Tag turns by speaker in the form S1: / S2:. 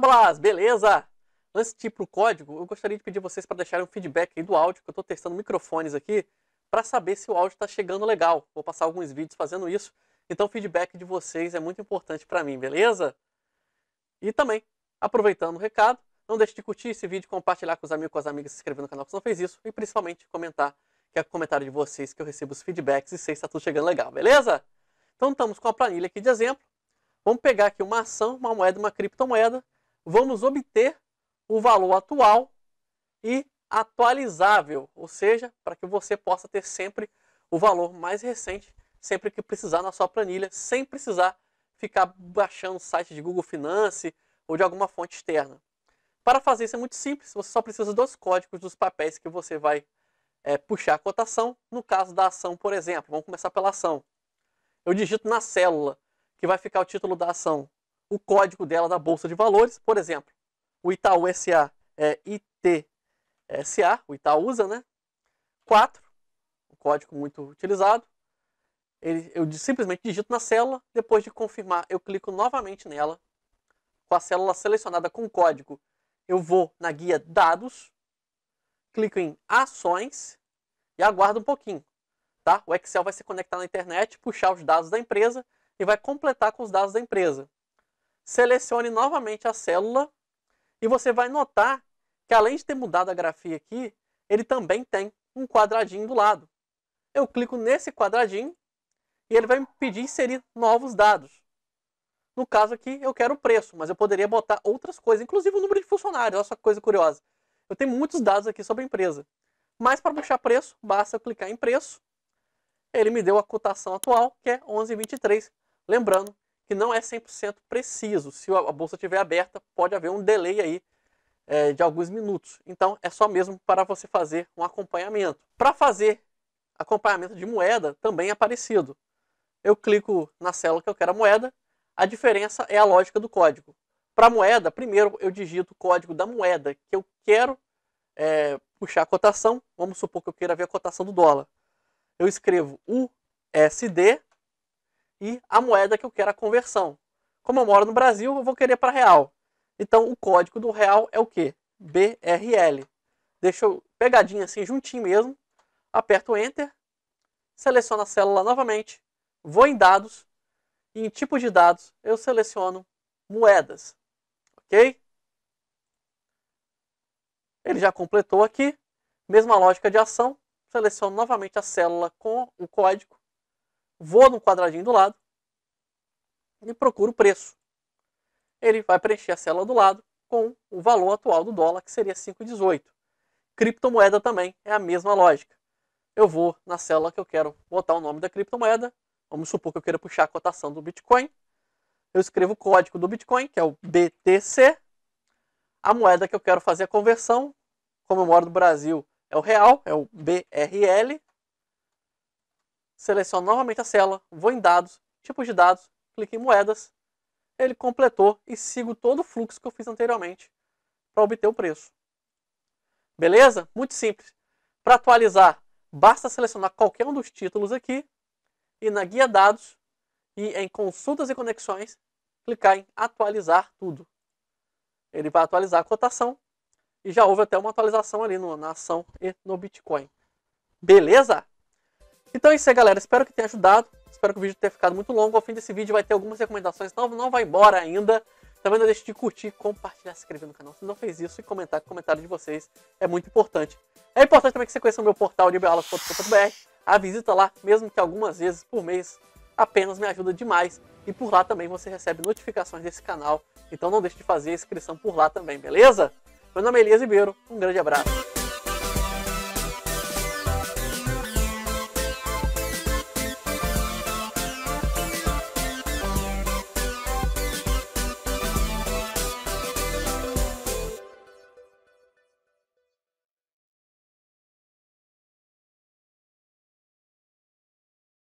S1: Blas, beleza? Antes de ir para o código, eu gostaria de pedir vocês para deixarem um feedback aí do áudio, que eu estou testando microfones aqui, para saber se o áudio está chegando legal. Vou passar alguns vídeos fazendo isso, então o feedback de vocês é muito importante para mim, beleza? E também, aproveitando o recado, não deixe de curtir esse vídeo, compartilhar com os amigos, com as amigas, se inscrever no canal que não fez isso, e principalmente comentar, que é o comentário de vocês que eu recebo os feedbacks e sei se está tudo chegando legal, beleza? Então estamos com a planilha aqui de exemplo. Vamos pegar aqui uma ação, uma moeda, uma criptomoeda, vamos obter o valor atual e atualizável, ou seja, para que você possa ter sempre o valor mais recente, sempre que precisar na sua planilha, sem precisar ficar baixando o site de Google Finance ou de alguma fonte externa. Para fazer isso é muito simples, você só precisa dos códigos dos papéis que você vai é, puxar a cotação. No caso da ação, por exemplo, vamos começar pela ação. Eu digito na célula que vai ficar o título da ação o código dela da Bolsa de Valores. Por exemplo, o Itaú SA é ITSA, o usa, né? 4, um código muito utilizado. Ele, eu simplesmente digito na célula, depois de confirmar, eu clico novamente nela. Com a célula selecionada com o código, eu vou na guia Dados, clico em Ações e aguardo um pouquinho. Tá? O Excel vai se conectar na internet, puxar os dados da empresa e vai completar com os dados da empresa selecione novamente a célula e você vai notar que além de ter mudado a grafia aqui, ele também tem um quadradinho do lado. Eu clico nesse quadradinho e ele vai me pedir inserir novos dados. No caso aqui, eu quero o preço, mas eu poderia botar outras coisas, inclusive o número de funcionários, olha só que coisa curiosa. Eu tenho muitos dados aqui sobre a empresa. Mas para puxar preço, basta eu clicar em preço. Ele me deu a cotação atual, que é 11,23. Lembrando que não é 100% preciso. Se a bolsa estiver aberta, pode haver um delay aí é, de alguns minutos. Então, é só mesmo para você fazer um acompanhamento. Para fazer acompanhamento de moeda, também é parecido. Eu clico na célula que eu quero a moeda, a diferença é a lógica do código. Para moeda, primeiro eu digito o código da moeda que eu quero é, puxar a cotação. Vamos supor que eu queira ver a cotação do dólar. Eu escrevo USD e a moeda que eu quero a conversão. Como eu moro no Brasil, eu vou querer para real. Então o código do real é o que? BRL. Deixa eu pegadinha assim juntinho mesmo. Aperto Enter, seleciono a célula novamente, vou em dados e em tipo de dados eu seleciono moedas. OK? Ele já completou aqui. Mesma lógica de ação, seleciono novamente a célula com o código vou no quadradinho do lado e procuro o preço. Ele vai preencher a célula do lado com o valor atual do dólar, que seria 5,18. Criptomoeda também é a mesma lógica. Eu vou na célula que eu quero botar o nome da criptomoeda. Vamos supor que eu queira puxar a cotação do Bitcoin. Eu escrevo o código do Bitcoin, que é o BTC. A moeda que eu quero fazer a conversão, como eu moro no Brasil, é o real, é o BRL seleciono novamente a célula, vou em dados, tipos de dados, clico em moedas, ele completou e sigo todo o fluxo que eu fiz anteriormente para obter o preço. Beleza? Muito simples. Para atualizar, basta selecionar qualquer um dos títulos aqui, e na guia dados, e em consultas e conexões, clicar em atualizar tudo. Ele vai atualizar a cotação, e já houve até uma atualização ali no, na ação e no Bitcoin. Beleza? Então é isso aí, galera. Espero que tenha ajudado. Espero que o vídeo tenha ficado muito longo. Ao fim desse vídeo vai ter algumas recomendações. Não, não vai embora ainda. Também não deixe de curtir, compartilhar, se inscrever no canal se não fez isso e comentar. O comentário de vocês é muito importante. É importante também que você conheça o meu portal liberalas.com.br. A visita tá lá, mesmo que algumas vezes por mês, apenas me ajuda demais. E por lá também você recebe notificações desse canal. Então não deixe de fazer a inscrição por lá também, beleza? Meu nome é Elias Ribeiro. Um grande abraço.